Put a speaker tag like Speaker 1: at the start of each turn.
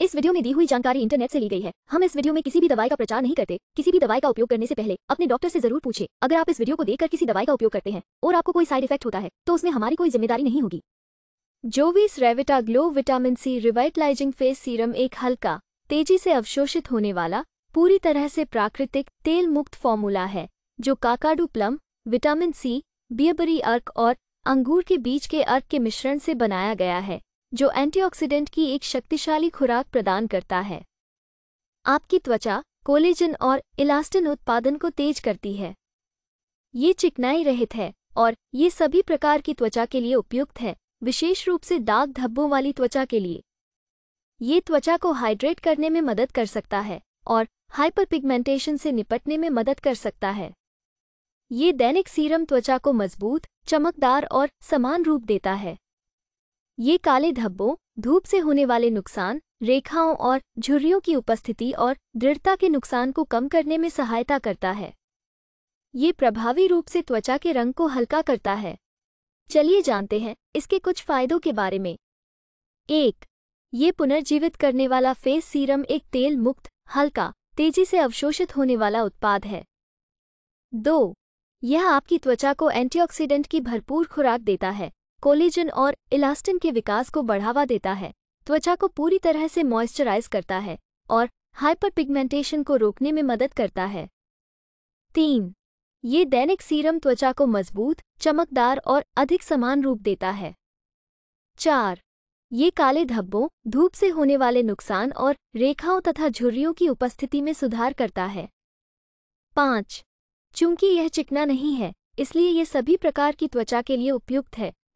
Speaker 1: इस वीडियो में दी हुई जानकारी इंटरनेट से ली गई है हम इस वीडियो में किसी भी दवाई का प्रचार नहीं करते किसी भी दवाई का उपयोग करने से पहले अपने डॉक्टर से जरूर पूछे अगर आप इस वीडियो को देखकर किसी दवाई का उपयोग करते हैं और आपको कोई साइड इफेक्ट होता है तो उसमें हमारी कोई जिम्मेदारी नहीं होगी Jovees Revita glow vitamin C revitalising face serum एक हल्का तेजी से अवशोषित होने वाला पूरी तरह से प्राकृतिक तेल मुक्त फॉर्मूला है जो Kakadu plum vitamin C bearberry अर्क और अंगूर के बीज के अर्क के मिश्रण से बनाया गया है जो एंटीऑक्सीडेंट की एक शक्तिशाली खुराक प्रदान करता है आपकी त्वचा कोलेजन और इलास्टिन उत्पादन को तेज करती है ये चिकनाई रहित है और ये सभी प्रकार की त्वचा के लिए उपयुक्त है विशेष रूप से दाग धब्बों वाली त्वचा के लिए ये त्वचा को हाइड्रेट करने में मदद कर सकता है और हाइपर से निपटने में मदद कर सकता है ये दैनिक सीरम त्वचा को मजबूत चमकदार और समान रूप देता है ये काले धब्बों धूप से होने वाले नुकसान रेखाओं और झुर्रियों की उपस्थिति और दृढ़ता के नुकसान को कम करने में सहायता करता है ये प्रभावी रूप से त्वचा के रंग को हल्का करता है चलिए जानते हैं इसके कुछ फायदों के बारे में एक ये पुनर्जीवित करने वाला फेस सीरम एक तेल मुक्त हल्का तेजी से अवशोषित होने वाला उत्पाद है दो यह आपकी त्वचा को एंटीऑक्सीडेंट की भरपूर खुराक देता है कोलेजन और इलास्टिन के विकास को बढ़ावा देता है त्वचा को पूरी तरह से मॉइस्चराइज करता है और हाइपर पिगमेंटेशन को रोकने में मदद करता है तीन ये दैनिक सीरम त्वचा को मजबूत चमकदार और अधिक समान रूप देता है चार ये काले धब्बों धूप से होने वाले नुकसान और रेखाओं तथा झुर्रियों की उपस्थिति में सुधार करता है पाँच चूंकि यह चिकना नहीं है इसलिए यह सभी प्रकार की त्वचा के लिए उपयुक्त है